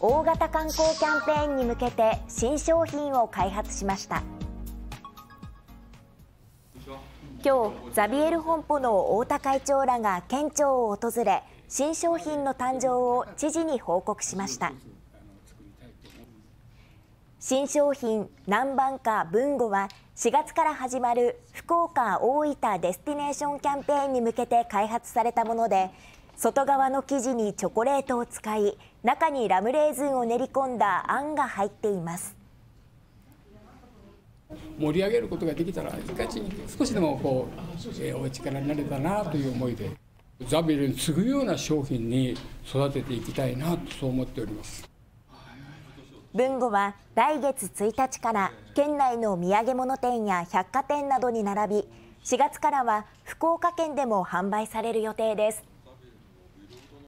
大型観光キャンペーンに向けて新商品を開発しました今日ザビエル本舗の太田会長らが県庁を訪れ新商品の誕生を知事に報告しました新商品南蛮化文語は4月から始まる福岡大分デスティネーションキャンペーンに向けて開発されたもので外側の生地にチョコレートを使い中にラムレーズンを練り込んだあんが入っています盛り上げることができたら少しでもこう、えー、お力になれたなという思いでザビルに次ぐような商品に育てていきたいなとそう思っております文後は来月1日から県内の土産物店や百貨店などに並び4月からは福岡県でも販売される予定です。